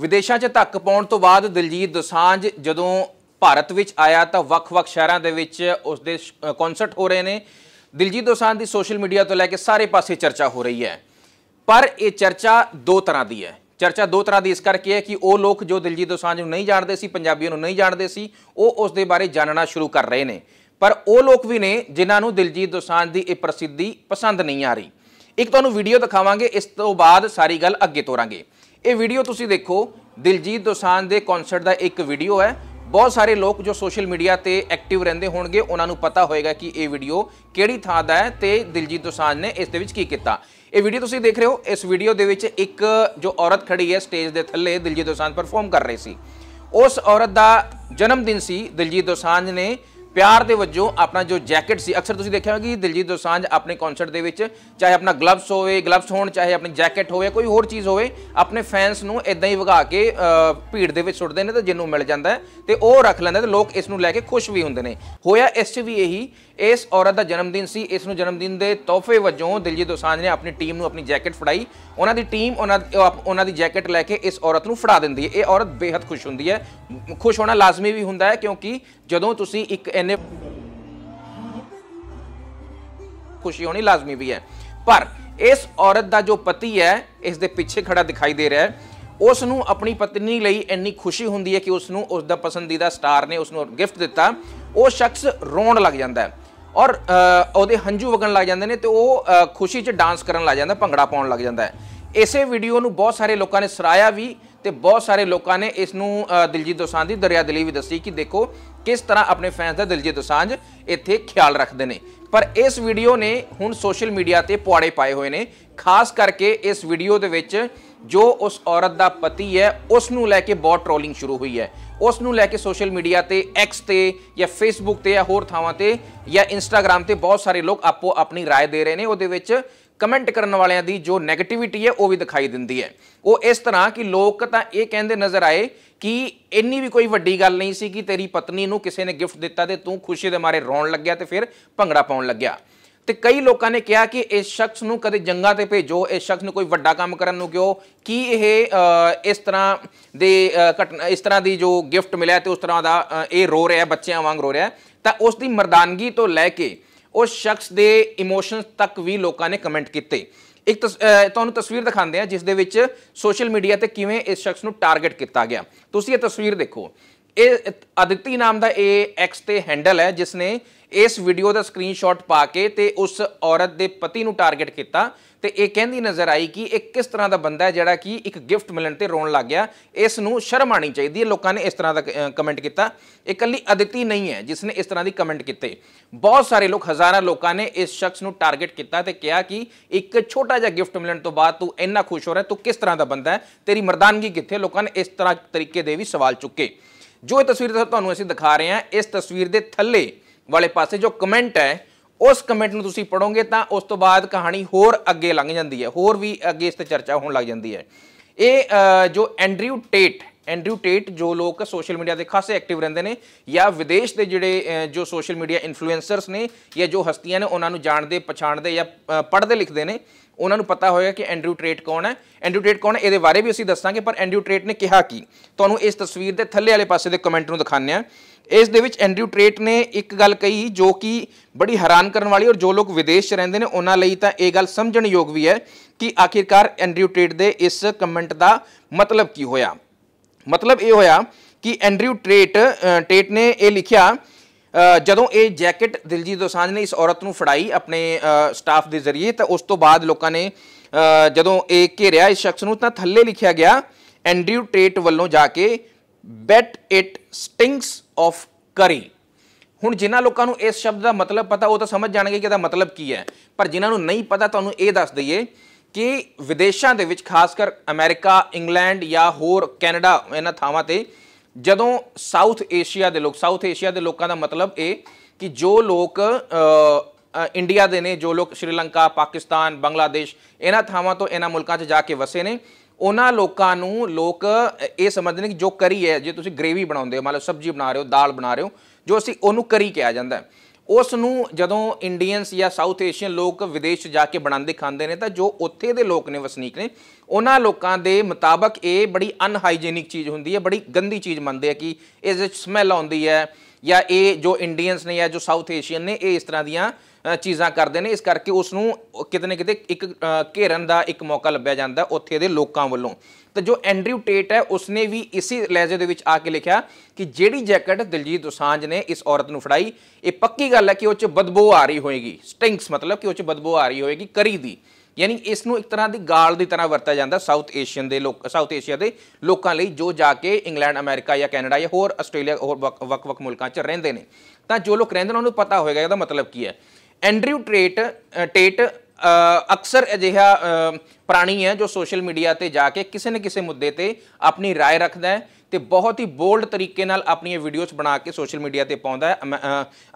ਵਿਦੇਸ਼ਾਂ 'ਚ ਧੱਕ ਪਾਉਣ ਤੋਂ ਬਾਅਦ ਦਿਲਜੀਤ ਦੋਸਾਂਝ ਜਦੋਂ ਭਾਰਤ ਵਿੱਚ ਆਇਆ ਤਾਂ ਵੱਖ-ਵੱਖ ਸ਼ਹਿਰਾਂ ਦੇ ਵਿੱਚ ਉਸ ਦੇ ਕਨਸਰਟ ਹੋ ਰਹੇ ਨੇ ਦਿਲਜੀਤ ਦੋਸਾਂਝ ਦੀ ਸੋਸ਼ਲ ਮੀਡੀਆ ਤੋਂ ਲੈ ਕੇ ਸਾਰੇ ਪਾਸੇ ਚਰਚਾ ਹੋ ਰਹੀ ਹੈ ਪਰ ਇਹ ਚਰਚਾ ਦੋ ਤਰ੍ਹਾਂ ਦੀ ਹੈ ਚਰਚਾ ਦੋ ਤਰ੍ਹਾਂ ਦੀ ਇਸ ਕਰਕੇ ਹੈ ਕਿ ਉਹ ਲੋਕ ਜੋ ਦਿਲਜੀਤ ਦੋਸਾਂਝ ਨੂੰ ਨਹੀਂ ਜਾਣਦੇ ਸੀ ਪੰਜਾਬੀਆਂ ਨੂੰ ਨਹੀਂ ਜਾਣਦੇ ਸੀ ਉਹ ਉਸ ਦੇ ਬਾਰੇ ਜਾਣਨਾ ਸ਼ੁਰੂ ਕਰ ਰਹੇ ਨੇ ਪਰ ਉਹ ਲੋਕ ਵੀ ਨੇ ਜਿਨ੍ਹਾਂ ਨੂੰ ਦਿਲਜੀਤ ਦੋਸਾਂਝ ਦੀ ਇਹ ਪ੍ਰਸਿੱਧੀ ਪਸੰਦ ਨਹੀਂ ਆ ਰਹੀ ਇੱਕ ਤੁਹਾਨੂੰ ਵੀਡੀਓ ਦਿਖਾਵਾਂਗੇ ਇਸ ਤੋਂ ਬਾਅਦ ਸਾਰੀ ਗੱਲ ਅੱਗੇ ਤੋਰਾਂਗੇ ਇਹ ਵੀਡੀਓ ਤੁਸੀਂ ਦੇਖੋ ਦਿਲਜੀਤ ਦੋਸਾਂਝ ਦੇ ਕਨਸਰਟ ਦਾ ਇੱਕ ਵੀਡੀਓ ਹੈ ਬਹੁਤ ਸਾਰੇ ਲੋਕ ਜੋ ਸੋਸ਼ਲ ਮੀਡੀਆ ਤੇ ਐਕਟਿਵ ਰਹਿੰਦੇ ਹੋਣਗੇ ਉਹਨਾਂ ਨੂੰ ਪਤਾ ਹੋਏਗਾ ਕਿ ਇਹ ਵੀਡੀਓ ਕਿਹੜੀ ਥਾਂ ਦਾ ਹੈ ਤੇ ਦਿਲਜੀਤ ਦੋਸਾਂਝ ਨੇ ਇਸ ਦੇ ਵਿੱਚ ਕੀ ਕੀਤਾ ਇਹ ਵੀਡੀਓ ਤੁਸੀਂ ਦੇਖ ਰਹੇ ਹੋ ਇਸ ਵੀਡੀਓ ਦੇ ਵਿੱਚ ਇੱਕ ਜੋ ਔਰਤ ਖੜੀ ਹੈ ਸਟੇਜ ਦੇ ਥੱਲੇ ਦਿਲਜੀਤ ਦੋਸਾਂਝ ਪਰਫਾਰਮ ਕਰ ਰਹੀ ਸੀ ਉਸ ਔਰਤ ਦਾ ਜਨਮ ਦਿਨ ਸੀ ਦਿਲਜੀਤ ਦੋਸਾਂਝ ਨੇ ਪਿਆਰ ਦੇ ਵਜੋਂ ਆਪਣਾ ਜੋ ਜੈਕਟ ਸੀ ਅਕਸਰ ਤੁਸੀਂ ਦੇਖਿਆ ਹੋਗਾ ਕਿ ਦਿਲਜੀਤ ਦੋਸਾਂਝ ਆਪਣੇ ਕਨਸਰਟ ਦੇ ਵਿੱਚ ਚਾਹੇ ਆਪਣਾ ਗਲਵਸ ਹੋਵੇ ਗਲਵਸ ਹੋਣ ਚਾਹੇ ਆਪਣੀ ਜੈਕਟ ਹੋਵੇ ਕੋਈ ਹੋਰ ਚੀਜ਼ ਹੋਵੇ ਆਪਣੇ ਫੈਨਸ ਨੂੰ ਇਦਾਂ ਹੀ ਵਗਾ ਕੇ ਭੀੜ ਦੇ ਵਿੱਚ ਸੁੱਟਦੇ ਨੇ ਤਾਂ ਜਿੰਨੂੰ ਮਿਲ ਜਾਂਦਾ ਤੇ ਉਹ ਰੱਖ ਲੈਂਦਾ ਤੇ ਲੋਕ ਇਸ ਨੂੰ ਲੈ ਕੇ ਖੁਸ਼ ਵੀ ਹੁੰਦੇ ਨੇ ਹੋਇਆ ਇਸ 'ਚ ਵੀ ਇਹੀ ਇਸ ਔਰਤ ਦਾ ਜਨਮ ਦਿਨ ਸੀ ਇਸ ਨੂੰ ਜਨਮ ਦਿਨ ਦੇ ਤੋਹਫੇ ਵਜੋਂ ਦਿਲਜੀਤ ਦੋਸਾਂਝ ਨੇ ਆਪਣੀ ਟੀਮ ਨੂੰ ਆਪਣੀ ਜੈਕਟ ਫੜਾਈ ਉਹਨਾਂ ਦੀ ਟੀਮ ਉਹਨਾਂ ਉਹਨਾਂ ਦੀ ਜੈਕਟ ਲੈ ਕੇ ਇਸ ਔਰਤ ਨੂੰ ਫੜਾ ਦਿੰਦੀ ਹੈ ਇਹ ਔਰਤ ਬੇहद ਖੁਸ਼ ਹੁੰਦੀ ਹੈ ਖੁਸ਼ ਹੋਣਾ ਲਾਜ਼ਮੀ ਵੀ ਹੁੰਦਾ ਹੈ ਕਿਉਂਕਿ ਜਦੋਂ ਤੁਸੀਂ ਇੱਕ ਇੰਨੇ ਖੁਸ਼ੀ ਹੋਣੀ ਲਾਜ਼ਮੀ ਵੀ ਹੈ ਪਰ ਇਸ ਔਰਤ ਦਾ ਜੋ ਪਤੀ ਹੈ ਇਸ ਦੇ ਪਿੱਛੇ ਖੜਾ ਦਿਖਾਈ ਦੇ ਰਿਹਾ ਉਸ ਨੂੰ ਆਪਣੀ ਪਤਨੀ ਲਈ ਇੰਨੀ ਖੁਸ਼ੀ ਹੁੰਦੀ ਹੈ ਕਿ ਉਸ ਨੂੰ ਉਸ ਦਾ ਪਸੰਦੀਦਾ ਸਟਾਰ ਨੇ ਉਸ ਨੂੰ ਗਿਫਟ ਦਿੱਤਾ ਉਹ ਸ਼ਖਸ ਰੋਣ ਲੱਗ ਜਾਂਦਾ ਹੈ ਔਰ ਉਹਦੇ ਹੰਝੂ ਵਗਣ ਲੱਗ ਜਾਂਦੇ ਨੇ ਤੇ ਉਹ ਖੁਸ਼ੀ 'ਚ ਡਾਂਸ ਕਰਨ ਲੱਗ ਜਾਂਦਾ ਭੰਗੜਾ ਪਾਉਣ ਲੱਗ ਜਾਂਦਾ ਹੈ ਇਸੇ ਵੀਡੀਓ ਨੂੰ ਬਹੁਤ ਸਾਰੇ ਲੋਕਾਂ ਨੇ ਸਰਾਇਆ ਵੀ ਤੇ ਬਹੁਤ ਸਾਰੇ ਲੋਕਾਂ ਨੇ ਇਸ ਨੂੰ ਦਿਲਜੀਤ ਦੋਸਾਂਝ ਦੀ ਦਰਿਆਦਿਲੀ ਵੀ ਦੱਸੀ ਕਿ ਦੇਖੋ ਕਿਸ ਤਰ੍ਹਾਂ ਆਪਣੇ ਫੈਨਸ ਦਾ ਦਿਲਜੀਤ ਦੋਸਾਂਝ ਇੱਥੇ ਖਿਆਲ ਰੱਖਦੇ ਨੇ ਪਰ ਇਸ ਵੀਡੀਓ ਨੇ ਹੁਣ ਸੋਸ਼ਲ ਮੀਡੀਆ ਤੇ ਪੁਆੜੇ ਪਾਏ ਹੋਏ ਨੇ ਖਾਸ ਕਰਕੇ ਇਸ ਵੀਡੀਓ ਦੇ ਵਿੱਚ ਜੋ ਉਸ ਔਰਤ ਦਾ ਪਤੀ ਹੈ ਉਸ ਨੂੰ ਲੈ ਕੇ ਬਹੁਤ ਟ੍ਰੋਲਿੰਗ ਸ਼ੁਰੂ ਹੋਈ ਹੈ ਉਸ ਨੂੰ ਲੈ ਕੇ ਸੋਸ਼ਲ ਮੀਡੀਆ ਤੇ ਐਕਸ ਤੇ ਜਾਂ ਫੇਸਬੁੱਕ ਤੇ ਜਾਂ ਹੋਰ ਥਾਵਾਂ ਤੇ ਜਾਂ ਇੰਸਟਾਗ੍ਰam ਤੇ ਬਹੁਤ ਸਾਰੇ ਲੋਕ ਆਪੋ ਆਪਣੀ رائے ਦੇ ਰਹੇ ਨੇ ਉਹਦੇ ਵਿੱਚ ਕਮੈਂਟ ਕਰਨ ਵਾਲਿਆਂ ਦੀ ਜੋ 네ਗੇਟਿਵਿਟੀ ਹੈ ਉਹ ਵੀ ਦਿਖਾਈ ਦਿੰਦੀ ਹੈ ਉਹ ਇਸ ਤਰ੍ਹਾਂ ਕਿ ਲੋਕ ਤਾਂ ਇਹ ਕਹਿੰਦੇ ਨਜ਼ਰ ਆਏ ਕਿ ਇੰਨੀ ਵੀ ਕੋਈ ਵੱਡੀ ਗੱਲ ਨਹੀਂ ਸੀ ਕਿ ਤੇਰੀ ਪਤਨੀ ਨੂੰ ਕਿਸੇ ਨੇ ਗਿਫਟ ਦਿੱਤਾ ਤੇ ਤੂੰ ਖੁਸ਼ੀ ਦੇ ਮਾਰੇ ਰੋਣ ਲੱਗਿਆ ਤੇ ਫਿਰ ਭੰਗੜਾ ਪਾਉਣ ਲੱਗਿਆ ਤੇ ਕਈ ਲੋਕਾਂ ਨੇ ਕਿਹਾ ਕਿ ਇਸ ਸ਼ਖਸ ਨੂੰ ਕਦੇ ਜੰਗਾਂ ਤੇ ਭੇਜੋ ਇਸ ਸ਼ਖਸ ਨੂੰ ਕੋਈ ਵੱਡਾ ਕੰਮ ਕਰਨ ਨੂੰ ਕਿਉ ਕੀ ਇਹ ਇਸ ਤਰ੍ਹਾਂ ਦੇ ਇਸ ਤਰ੍ਹਾਂ ਦੀ ਜੋ ਗਿਫਟ ਮਿਲਿਆ ਤੇ ਉਸ ਤਰ੍ਹਾਂ ਦਾ ਇਹ ਰੋ ਰਿਹਾ ਬੱਚਿਆਂ ਵਾਂਗ ਰੋ ਰਿਹਾ ਤਾਂ ਉਸ ਦੀ ਮਰਦਾਨਗੀ ਤੋਂ ਲੈ ਕੇ ਉਸ ਸ਼ਖਸ ਦੇ ਇਮੋਸ਼ਨਸ ਤੱਕ ਵੀ ਲੋਕਾਂ ਨੇ ਕਮੈਂਟ ਕੀਤੇ ਇੱਕ ਤੁਹਾਨੂੰ ਤਸਵੀਰ ਦਿਖਾਉਂਦੇ ਆ ਜਿਸ ਦੇ ਵਿੱਚ ਸੋਸ਼ਲ ਮੀਡੀਆ ਤੇ ਕਿਵੇਂ ਇਸ ਸ਼ਖਸ ਨੂੰ ਟਾਰਗੇਟ ਕੀਤਾ ਗਿਆ ਤੁਸੀਂ ਇਹ ਤਸਵੀਰ ਦੇਖੋ ਇਹ ਅਦਿਤੀ ਨਾਮ ਦਾ ਇਹ ਐਕਸ ਤੇ ਹੈਂਡਲ ਹੈ ਜਿਸ ਨੇ ਇਸ ਵੀਡੀਓ ਦਾ ਸਕਰੀਨਸ਼ਾਟ ਪਾ ਕੇ ਤੇ ਉਸ ਔਰਤ ਦੇ ਪਤੀ ਨੂੰ ਟਾਰਗੇਟ ਕੀਤਾ ਤੇ ਇਹ ਕਹਿੰਦੀ ਨਜ਼ਰ ਆਈ ਕਿ ਇਹ ਕਿਸ ਤਰ੍ਹਾਂ ਦਾ ਬੰਦਾ ਹੈ ਜਿਹੜਾ ਕਿ ਇੱਕ ਗਿਫਟ ਮਿਲਣ ਤੇ ਰੋਣ ਲੱਗ ਗਿਆ ਇਸ ਨੂੰ ਸ਼ਰਮ ਆਣੀ ਚਾਹੀਦੀ ਹੈ ਲੋਕਾਂ ਨੇ ਇਸ ਤਰ੍ਹਾਂ ਦਾ ਕਮੈਂਟ ਕੀਤਾ ਇਹ ਕੱਲੀ ਅਦਿਤੀ ਨਹੀਂ ਹੈ ਜਿਸ ਨੇ ਇਸ ਤਰ੍ਹਾਂ ਦੀ ਕਮੈਂਟ ਕੀਤੇ ਬਹੁਤ ਸਾਰੇ ਲੋਕ ਹਜ਼ਾਰਾਂ ਲੋਕਾਂ ਨੇ ਇਸ ਸ਼ਖਸ ਨੂੰ ਟਾਰਗੇਟ ਕੀਤਾ ਤੇ ਕਿਹਾ ਕਿ ਇੱਕ ਛੋਟਾ ਜਿਹਾ ਗਿਫਟ ਮਿਲਣ ਤੋਂ ਬਾਅਦ ਤੂੰ ਇੰਨਾ ਖੁਸ਼ ਹੋ ਰਿਹਾ ਤੂੰ ਕਿਸ ਤਰ੍ਹਾਂ ਦਾ ਬੰਦਾ ਹੈ ਤੇਰੀ ਮਰਦਾਨਗੀ ਕਿੱਥੇ ਲੋਕਾਂ ਨੇ ਇਸ ਤਰ੍ਹਾਂ ਤਰੀਕੇ ਦੇ ਵੀ ਸਵਾਲ ਚੁੱਕੇ ਜੋ ਇਹ ਤਸਵੀਰ ਤੁਹਾਨੂੰ ਅਸੀਂ ਦਿਖਾ ਰਹੇ ਹਾਂ ਇਸ ਤਸਵੀਰ ਦੇ ਥੱਲੇ ਵਾਲੇ ਪਾਸੇ ਜੋ ਕਮੈਂਟ ਹੈ ਉਸ ਕਮੈਂਟ ਨੂੰ ਤੁਸੀਂ ਪੜੋਗੇ ਤਾਂ ਉਸ ਤੋਂ ਬਾਅਦ ਕਹਾਣੀ ਹੋਰ ਅੱਗੇ ਲੰਘ ਜਾਂਦੀ ਹੈ ਹੋਰ ਵੀ ਅੱਗੇ ਇਸ ਤੇ ਚਰਚਾ ਹੋਣ ਲੱਗ ਜਾਂਦੀ ਹੈ ਇਹ ਜੋ ਐਂਡਰਿਊ ਟੇਟ ਐਂਡਰਿਊ ਟੇਟ ਜੋ ਲੋਕ ਸੋਸ਼ਲ ਮੀਡੀਆ ਦੇ ਖਾਸੇ ਐਕਟਿਵ ਰਹਿੰਦੇ ਨੇ ਜਾਂ ਵਿਦੇਸ਼ ਦੇ ਜਿਹੜੇ ਜੋ ਸੋਸ਼ਲ ਮੀਡੀਆ ਇਨਫਲੂਐਂਸਰਸ ਨੇ ਜਾਂ ਜੋ ਹਸਤੀਆਂ ਨੇ ਉਹਨਾਂ ਨੂੰ ਜਾਣਦੇ ਪਛਾਣਦੇ ਜਾਂ ਪੜ੍ਹਦੇ ਲਿਖਦੇ ਨੇ ਉਹਨਾਂ ਨੂੰ ਪਤਾ ਹੋਏਗਾ ਕਿ ਐਂਡਰੂ ਟ੍ਰੇਟ ਕੌਣ ਹੈ ਐਂਡਰੂ ਟ੍ਰੇਟ ਕੌਣ ਹੈ ਇਹਦੇ ਬਾਰੇ ਵੀ ਅਸੀਂ ਦੱਸਾਂਗੇ ਪਰ ਐਂਡਰੂ ਟ੍ਰੇਟ ਨੇ ਕਿਹਾ ਕੀ ਤੁਹਾਨੂੰ ਇਸ ਤਸਵੀਰ ਦੇ ਥੱਲੇ ਵਾਲੇ ਪਾਸੇ ਦੇ ਕਮੈਂਟ ਨੂੰ ਦਿਖਾਣੇ ਆ ਇਸ ਦੇ ਵਿੱਚ ਐਂਡਰੂ ਟ੍ਰੇਟ ਨੇ ਇੱਕ ਗੱਲ ਕਹੀ ਜੋ ਕਿ ਬੜੀ ਹੈਰਾਨ ਕਰਨ ਵਾਲੀ ਔਰ ਜੋ ਲੋਕ ਵਿਦੇਸ਼ 'ਚ ਰਹਿੰਦੇ ਨੇ ਉਹਨਾਂ ਲਈ ਤਾਂ ਇਹ ਗੱਲ ਸਮਝਣ ਯੋਗ ਵੀ ਹੈ ਕਿ ਆਖਿਰਕਾਰ ਐਂਡਰੂ ਟ੍ਰੇਟ ਦੇ ਇਸ ਕਮੈਂਟ ਦਾ ਮਤਲਬ ਕੀ ਹੋਇਆ ਮਤਲਬ ਇਹ ਹੋਇਆ ਕਿ ਐਂਡਰੂ ਟ੍ਰੇਟ ਟੇਟ ਨੇ ਇਹ ਲਿਖਿਆ ਜਦੋਂ ਇਹ ਜੈਕਟ ਦਿਲਜੀਤ ਦੋਸਾਂਝ ਨੇ ਇਸ ਔਰਤ ਨੂੰ ਫੜਾਈ ਆਪਣੇ ਸਟਾਫ ਦੇ ਜ਼ਰੀਏ ਤਾਂ ਉਸ ਤੋਂ ਬਾਅਦ ਲੋਕਾਂ ਨੇ ਜਦੋਂ ਇਹ ਘੇਰਿਆ ਇਸ ਸ਼ਖਸ ਨੂੰ ਤਾਂ ਥੱਲੇ ਲਿਖਿਆ ਗਿਆ ਐਂਡਰਿਊ ਟੇਟ ਵੱਲੋਂ ਜਾ ਕੇ ਬੈਟ ਇਟ ਸਟਿੰਗਸ ਆਫ ਕਰੀ ਹੁਣ ਜਿਨ੍ਹਾਂ ਲੋਕਾਂ ਨੂੰ ਇਸ ਸ਼ਬਦ ਦਾ ਮਤਲਬ ਪਤਾ ਉਹ ਤਾਂ ਸਮਝ ਜਾਣਗੇ ਕਿ ਇਹਦਾ ਮਤਲਬ ਕੀ ਹੈ ਪਰ ਜਿਨ੍ਹਾਂ ਨੂੰ ਨਹੀਂ ਪਤਾ ਤੁਹਾਨੂੰ ਇਹ ਦੱਸ ਦਈਏ ਕਿ ਵਿਦੇਸ਼ਾਂ ਦੇ ਵਿੱਚ ਖਾਸ ਕਰ ਅਮਰੀਕਾ ਇੰਗਲੈਂਡ ਜਾਂ ਹੋਰ ਕੈਨੇਡਾ ਇਹਨਾਂ ਥਾਵਾਂ ਤੇ ਜਦੋਂ ਸਾਊਥ ਏਸ਼ੀਆ ਦੇ ਲੋਕ ਸਾਊਥ ਏਸ਼ੀਆ ਦੇ ਲੋਕਾਂ ਦਾ ਮਤਲਬ ਇਹ ਕਿ ਜੋ ਲੋਕ ਇੰਡੀਆ ਦੇ ਨੇ ਜੋ ਲੋਕ ਸ਼੍ਰੀਲੰਕਾ ਪਾਕਿਸਤਾਨ ਬੰਗਲਾਦੇਸ਼ ਇਹਨਾਂ ਥਾਵਾਂ ਤੋਂ ਇਹਨਾਂ ਮੁਲਕਾਂ 'ਚ ਜਾ ਕੇ ਵਸੇ ਨੇ ਉਹਨਾਂ ਲੋਕਾਂ ਨੂੰ ਲੋਕ ਇਹ ਸਮਝਦੇ ਨੇ ਕਿ ਜੋ ਕਰੀ ਹੈ ਜੇ ਤੁਸੀਂ ਗ੍ਰੇਵੀ ਬਣਾਉਂਦੇ ਹੋ ਮਤਲਬ ਸਬਜ਼ੀ ਬਣਾ ਰਹੇ ਹੋ ਦਾਲ ਬਣਾ ਰਹੇ ਹੋ ਜੋ ਅਸੀਂ ਉਹਨੂੰ ਕਰੀ ਕਿਹਾ ਜਾਂਦਾ ਹੈ ਉਸ ਨੂੰ ਜਦੋਂ ਇੰਡੀਅਨਸ ਜਾਂ ਸਾਊਥ ਏਸ਼ੀਅਨ ਲੋਕ ਵਿਦੇਸ਼ ਜਾ ਕੇ ਬਣਾਉਂਦੇ ਖਾਂਦੇ ਨੇ ਤਾਂ ਜੋ ਉੱਥੇ ਦੇ ਲੋਕ ਨੇ ਵਸਨੀਕ ਨੇ ਉਹਨਾਂ ਲੋਕਾਂ ਦੇ ਮੁਤਾਬਕ ਇਹ ਬੜੀ ਅਨਹਾਈਜੀਨਿਕ ਚੀਜ਼ ਹੁੰਦੀ ਹੈ ਬੜੀ ਗੰਦੀ ਚੀਜ਼ ਮੰਨਦੇ ਆ ਕਿ ਇਸ ਵਿੱਚ ਸਮੈਲ ਆਉਂਦੀ ਹੈ ਜਾਂ ਇਹ ਜੋ ਇੰਡੀਅਨਸ ਨੇ ਜਾਂ ਜੋ ਸਾਊਥ ਏਸ਼ੀਅਨ ਨੇ ਇਹ ਇਸ ਤਰ੍ਹਾਂ ਦੀਆਂ ਚੀਜ਼ਾਂ ਕਰਦੇ ਨੇ ਇਸ ਕਰਕੇ ਉਸ ਨੂੰ ਕਿਤੇ ਨਾ ਕਿਤੇ ਇੱਕ ਘੇਰਨ ਦਾ ਇੱਕ ਮੌਕਾ ਲੱਭਿਆ ਜਾਂਦਾ ਉੱਥੇ ਦੇ ਲੋਕਾਂ ਵੱਲੋਂ ਤੇ ਜੋ ਐਂਡਰਿਊ ਟੇਟ ਹੈ ਉਸਨੇ ਵੀ ਇਸੇ ਲਹਿਜੇ ਦੇ ਵਿੱਚ ਆ ਕੇ ਲਿਖਿਆ ਕਿ ਜਿਹੜੀ ਜੈਕਟ ਦਿਲਜੀਤ ਦੋਸਾਂਝ ਨੇ ਇਸ ਔਰਤ ਨੂੰ ਫੜਾਈ ਇਹ ਪੱਕੀ ਗੱਲ ਹੈ ਕਿ ਉਹ 'ਚ ਬਦਬੂ ਆ ਰਹੀ ਹੋਏਗੀ ਸਟਿੰਕਸ ਮਤਲਬ ਕਿ ਉਹ 'ਚ ਬਦਬੂ ਆ ਰਹੀ ਹੋਏਗੀ ਕਰੀ ਦੀ ਯਾਨੀ ਇਸ ਨੂੰ ਇੱਕ ਤਰ੍ਹਾਂ ਦੀ ਗਾਲ ਦੀ ਤਰ੍ਹਾਂ ਵਰਤਿਆ ਜਾਂਦਾ ਸਾਊਥ ਏਸ਼ੀਅਨ ਦੇ ਲੋਕ ਸਾਊਥ ਏਸ਼ੀਆ ਦੇ ਲੋਕਾਂ ਲਈ ਜੋ ਜਾ ਕੇ ਇੰਗਲੈਂਡ ਅਮਰੀਕਾ ਜਾਂ ਕੈਨੇਡਾ ਜਾਂ ਹੋਰ ਆਸਟ੍ਰੇਲੀਆ ਹੋਰ ਵੱਖ-ਵੱਖ ਮੁਲਕਾਂ 'ਚ ਰਹਿੰਦੇ ਨੇ ਤਾਂ ਜੋ ਲੋਕ ਰਹਿੰਦੇ ਨੇ ਉਹਨਾਂ ਨੂੰ ਪਤਾ ਹੋਏਗਾ ਇਹਦਾ ਮਤਲਬ ਕੀ ਹੈ ਐਂਡਰਿਊ ਟ੍ਰੇਟ ਟੇਟ ਅਕਸਰ ਅਜਿਹਾ ਪ੍ਰਾਣੀ ਹੈ ਜੋ ਸੋਸ਼ਲ ਮੀਡੀਆ ਤੇ ਜਾ ਕੇ ਕਿਸੇ ਨਾ ਕਿਸੇ ਮੁੱਦੇ ਤੇ ਆਪਣੀ رائے ਰੱਖਦਾ ਹੈ ਤੇ ਬਹੁਤ ਹੀ ਬੋਲਡ ਤਰੀਕੇ ਨਾਲ ਆਪਣੀਆਂ ਵੀਡੀਓਜ਼ ਬਣਾ ਕੇ ਸੋਸ਼ਲ ਮੀਡੀਆ ਤੇ ਪਾਉਂਦਾ ਹੈ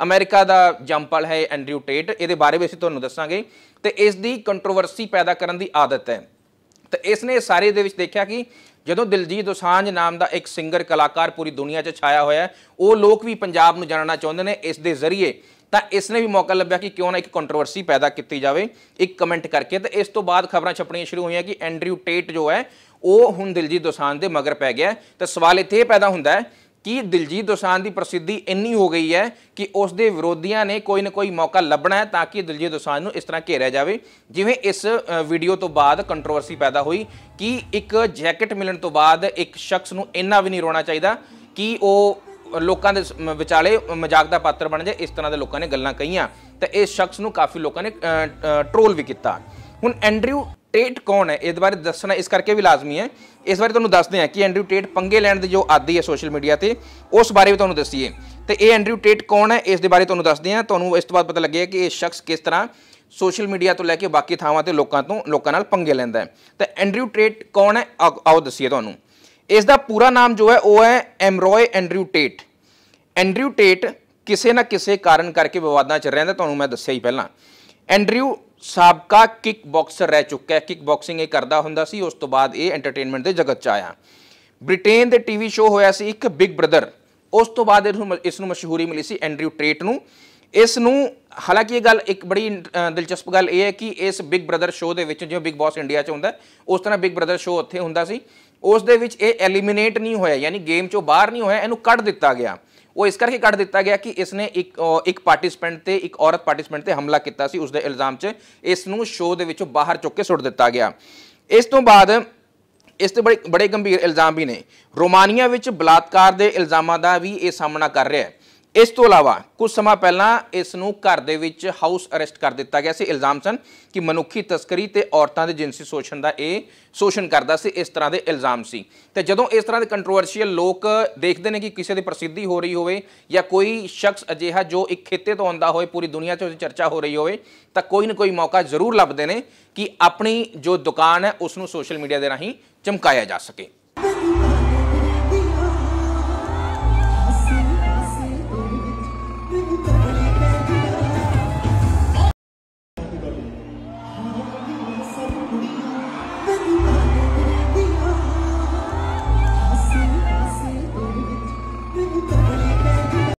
ਅਮਰੀਕਾ ਦਾ ਜੰਪਲ ਹੈ ਐਂਡਰਿਊ ਟੇਟ ਇਹਦੇ ਬਾਰੇ ਵੀ ਅਸੀਂ ਤੁਹਾਨੂੰ ਦੱਸਾਂਗੇ ਤੇ ਇਸ ਦੀ ਕੰਟਰੋਵਰਸੀ ਪੈਦਾ ਕਰਨ ਦੀ ਆਦਤ ਹੈ ਤੇ ਇਸ ਨੇ ਸਾਰੇ ਦੇ ਵਿੱਚ ਦੇਖਿਆ ਕਿ ਜਦੋਂ ਦਿਲਜੀਤ ਦੋਸਾਂਝ ਨਾਮ ਦਾ ਇੱਕ ਸਿੰਗਰ ਕਲਾਕਾਰ ਪੂਰੀ ਦੁਨੀਆ 'ਚ ਛਾਇਆ ਹੋਇਆ ਹੈ ਉਹ ਲੋਕ ਵੀ ਪੰਜਾਬ ਨੂੰ ਜਾਣਨਾ ਚਾਹੁੰਦੇ ਨੇ ਇਸ ਦੇ ਜ਼ਰੀਏ ਤਾਂ ਇਸ ਨੇ ਵੀ ਮੌਕਾ ਲੱਭਿਆ ਕਿ ਕਿਉਂ ਨਾ ਇੱਕ ਕੰਟਰੋਵਰਸੀ ਪੈਦਾ ਕੀਤੀ ਜਾਵੇ ਇੱਕ ਕਮੈਂਟ ਕਰਕੇ ਤੇ ਇਸ ਤੋਂ ਬਾਅਦ ਖਬਰਾਂ ਛਪਣੀਆਂ ਸ਼ੁਰੂ ਹੋਈਆਂ ਕਿ ਐਂਡਰਿਊ ਟੇਟ ਜੋ ਹੈ ਉਹ ਹੁਣ ਦਿਲਜੀਤ ਦੋਸਾਂਝ ਦੇ ਮਗਰ ਪੈ ਗਿਆ ਤਾਂ ਸਵਾਲ ਇੱਥੇ ਪੈਦਾ ਹੁੰਦਾ ਹੈ ਕਿ ਦਿਲਜੀਤ ਦੋਸਾਂਝ ਦੀ ਪ੍ਰਸਿੱਧੀ ਇੰਨੀ ਹੋ ਗਈ ਹੈ ਕਿ ਉਸ ਦੇ ਵਿਰੋਧੀਆਂ ਨੇ ਕੋਈ ਨਾ ਕੋਈ ਮੌਕਾ ਲੱਭਣਾ ਹੈ ਤਾਂ ਕਿ ਦਿਲਜੀਤ ਦੋਸਾਂਝ ਨੂੰ ਇਸ ਤਰ੍ਹਾਂ ਘੇਰਿਆ ਜਾਵੇ ਜਿਵੇਂ ਇਸ ਵੀਡੀਓ ਤੋਂ ਬਾਅਦ ਕੰਟਰੋਵਰਸੀ ਪੈਦਾ ਹੋਈ ਕਿ ਇੱਕ ਜੈਕਟ ਮਿਲਣ ਤੋਂ ਬਾਅਦ ਇੱਕ ਸ਼ਖਸ ਨੂੰ ਇੰਨਾ ਵੀ ਨਹੀਂ ਰੋਣਾ ਚਾਹੀਦਾ ਕਿ ਉਹ ਲੋਕਾਂ ਦੇ ਵਿਚਾਲੇ ਮਜ਼ਾਕ ਦਾ ਪਾਤਰ ਬਣ ਜਾਏ ਇਸ ਤਰ੍ਹਾਂ ਦੇ ਲੋਕਾਂ ਨੇ ਗੱਲਾਂ ਕਹੀਆਂ ਤੇ ਇਸ ਸ਼ਖਸ ਨੂੰ ਕਾਫੀ ਲੋਕਾਂ ਨੇ ਟ੍ਰੋਲ ਵੀ ਕੀਤਾ ਹੁਣ ਐਂਡਰਿਊ ਟੇਟ ਕੌਣ ਹੈ ਇਹਦੇ ਬਾਰੇ ਦੱਸਣਾ ਇਸ ਕਰਕੇ ਵੀ ਲਾਜ਼ਮੀ ਹੈ ਇਸ ਬਾਰੇ ਤੁਹਾਨੂੰ ਦੱਸਦੇ ਹਾਂ ਕਿ ਐਂਡਰਿਊ ਟੇਟ ਪੰਗੇ ਲੈਣ ਦੇ ਜੋ ਆਦੀ ਹੈ ਸੋਸ਼ਲ ਮੀਡੀਆ ਤੇ ਉਸ ਬਾਰੇ ਵੀ ਤੁਹਾਨੂੰ ਦੱਸੀਏ ਤੇ ਇਹ ਐਂਡਰਿਊ ਟੇਟ ਕੌਣ ਹੈ ਇਸ ਦੇ ਬਾਰੇ ਤੁਹਾਨੂੰ ਦੱਸਦੇ ਹਾਂ ਤੁਹਾਨੂੰ ਇਸ ਤੋਂ ਬਾਅਦ ਪਤਾ ਲੱਗੇਗਾ ਕਿ ਇਹ ਸ਼ਖਸ ਕਿਸ ਤਰ੍ਹਾਂ ਸੋਸ਼ਲ ਮੀਡੀਆ ਤੋਂ ਲੈ ਕੇ ਬਾਕੀ ਥਾਵਾਂ ਤੇ ਲੋਕਾਂ ਤੋਂ ਲੋਕਾਂ ਨਾਲ ਪੰਗੇ ਲੈਂਦਾ ਹੈ ਤੇ ਐਂਡਰਿਊ ਟੇਟ ਕੌਣ ਹੈ ਆਓ ਦੱਸੀਏ ਤੁਹਾਨੂੰ ਇਸ ਦਾ ਪੂਰਾ ਨਾਮ ਜੋ ਹੈ ਉਹ ਹੈ ਐਮਰੋਏ ਐਂਡਰਿਊ ਟੇਟ ਐਂਡਰਿਊ ਟੇਟ ਕਿਸੇ ਨਾ ਕਿਸੇ ਕਾਰਨ ਕਰਕੇ ਵਿਵਾਦਾਂ 'ਚ ਰਹਿੰਦਾ ਤੁਹਾਨੂੰ ਮੈਂ ਦੱਸਿਆ ਹੀ ਪਹਿਲਾਂ ਐਂਡਰਿਊ ਸਾਬਕਾ ਕਿਕ ਬਾਕਸਰ ਰਹਿ ਚੁੱਕਾ ਹੈ ਕਿਕ ਬਾਕਸਿੰਗ ਇਹ ਕਰਦਾ ਹੁੰਦਾ ਸੀ ਉਸ ਤੋਂ ਬਾਅਦ ਇਹ ਐਂਟਰਟੇਨਮੈਂਟ ਦੇ ਜਗਤ 'ਚ ਆਇਆ ਬ੍ਰਿਟੇਨ ਦੇ ਟੀਵੀ ਸ਼ੋਅ ਹੋਇਆ ਸੀ ਇੱਕ ਬਿਗ ਬ੍ਰਦਰ ਉਸ ਤੋਂ ਬਾਅਦ ਇਸ ਨੂੰ ਮਸ਼ਹੂਰੀ ਮਿਲੀ ਸੀ ਐਂਡਰਿਊ ਟੇਟ ਨੂੰ ਇਸ ਨੂੰ ਹਾਲਾਂਕਿ ਇਹ ਗੱਲ ਇੱਕ ਬੜੀ ਦਿਲਚਸਪ ਗੱਲ ਇਹ ਹੈ ਕਿ ਇਸ ਬਿਗ ਬ੍ਰਦਰ ਸ਼ੋਅ ਦੇ ਵਿੱਚ ਜਿਵੇਂ ਬਿਗ ਬਾਸ ਇੰਡੀਆ 'ਚ ਹੁੰਦਾ ਉਸ ਤਰ੍ਹਾਂ ਬਿਗ ਬ੍ਰਦਰ ਸ਼ੋਅ ਉੱਥੇ ਹੁੰਦਾ ਸੀ ਉਸ ਦੇ ਵਿੱਚ ਇਹ ਐਲੀਮੀਨੇਟ ਨਹੀਂ ਹੋਇਆ ਯਾਨੀ ਗੇਮ ਚੋਂ ਬਾਹਰ ਨਹੀਂ ਹੋਇਆ ਇਹਨੂੰ ਕੱਢ ਦਿੱਤਾ ਗਿਆ ਉਹ ਇਸ ਕਰਕੇ ਕੱਢ ਦਿੱਤਾ ਗਿਆ ਕਿ ਇਸ ਨੇ ਇੱਕ ਇੱਕ ਪਾਰਟਿਸਪੈਂਟ ਤੇ ਇੱਕ ਔਰਤ ਪਾਰਟਿਸਪੈਂਟ ਤੇ ਹਮਲਾ ਕੀਤਾ ਸੀ ਉਸ ਦੇ ਇਲਜ਼ਾਮ 'ਚ ਇਸ ਨੂੰ ਸ਼ੋਅ ਦੇ ਵਿੱਚੋਂ ਬਾਹਰ ਚੁੱਕ ਕੇ ਸੁੱਟ ਦਿੱਤਾ ਗਿਆ ਇਸ ਤੋਂ ਬਾਅਦ ਇਸ ਤੇ ਬੜੇ ਬੜੇ ਗੰਭੀਰ ਇਲਜ਼ਾਮ ਵੀ ਨੇ ਰੋਮਾਨੀਆ ਵਿੱਚ ਬਲਾਤਕਾਰ ਦੇ ਇਲਜ਼ਾਮਾਂ ਦਾ ਵੀ ਇਹ ਸਾਹਮਣਾ ਕਰ ਰਿਹਾ ਹੈ ਇਸ ਤੋਂ ਇਲਾਵਾ ਕੁਝ ਸਮਾਂ ਪਹਿਲਾਂ ਇਸ ਨੂੰ ਘਰ ਦੇ ਵਿੱਚ ਹਾਊਸ ਅਰੈਸਟ ਕਰ ਦਿੱਤਾ ਗਿਆ ਸੀ ਇਲਜ਼ਾਮ ਸਨ ਕਿ ਮਨੁੱਖੀ ਤਸਕਰੀ ਤੇ ਔਰਤਾਂ ਦੇ ਜਿੰਸੀ ਸ਼ੋਸ਼ਣ ਦਾ ਇਹ ਸ਼ੋਸ਼ਣ ਕਰਦਾ ਸੀ ਇਸ ਤਰ੍ਹਾਂ ਦੇ ਇਲਜ਼ਾਮ ਸੀ ਤੇ ਜਦੋਂ ਇਸ ਤਰ੍ਹਾਂ ਦੇ ਕੰਟਰੋਵਰਸ਼ੀਅਲ ਲੋਕ ਦੇਖਦੇ ਨੇ ਕਿ ਕਿਸੇ ਦੀ ਪ੍ਰਸਿੱਧੀ ਹੋ ਰਹੀ ਹੋਵੇ ਜਾਂ ਕੋਈ ਸ਼ਖਸ ਅਜਿਹਾ ਜੋ ਇੱਕ ਖੇਤੇ ਤੋਂ ਆਉਂਦਾ ਹੋਵੇ ਪੂਰੀ ਦੁਨੀਆ 'ਚ ਉਹਦੀ ਚਰਚਾ ਹੋ ਰਹੀ ਹੋਵੇ ਤਾਂ ਕੋਈ ਨਾ ਕੋਈ ਮੌਕਾ ਜ਼ਰੂਰ ਲੱਭਦੇ ਨੇ ਕਿ ਆਪਣੀ ਜੋ ਦੁਕਾਨ ਹੈ ਉਸ ਨੂੰ ਸੋਸ਼ਲ ਮੀਡੀਆ ਦੇ ਰਾਹੀਂ ਚਮਕਾਇਆ ਜਾ ਸਕੇ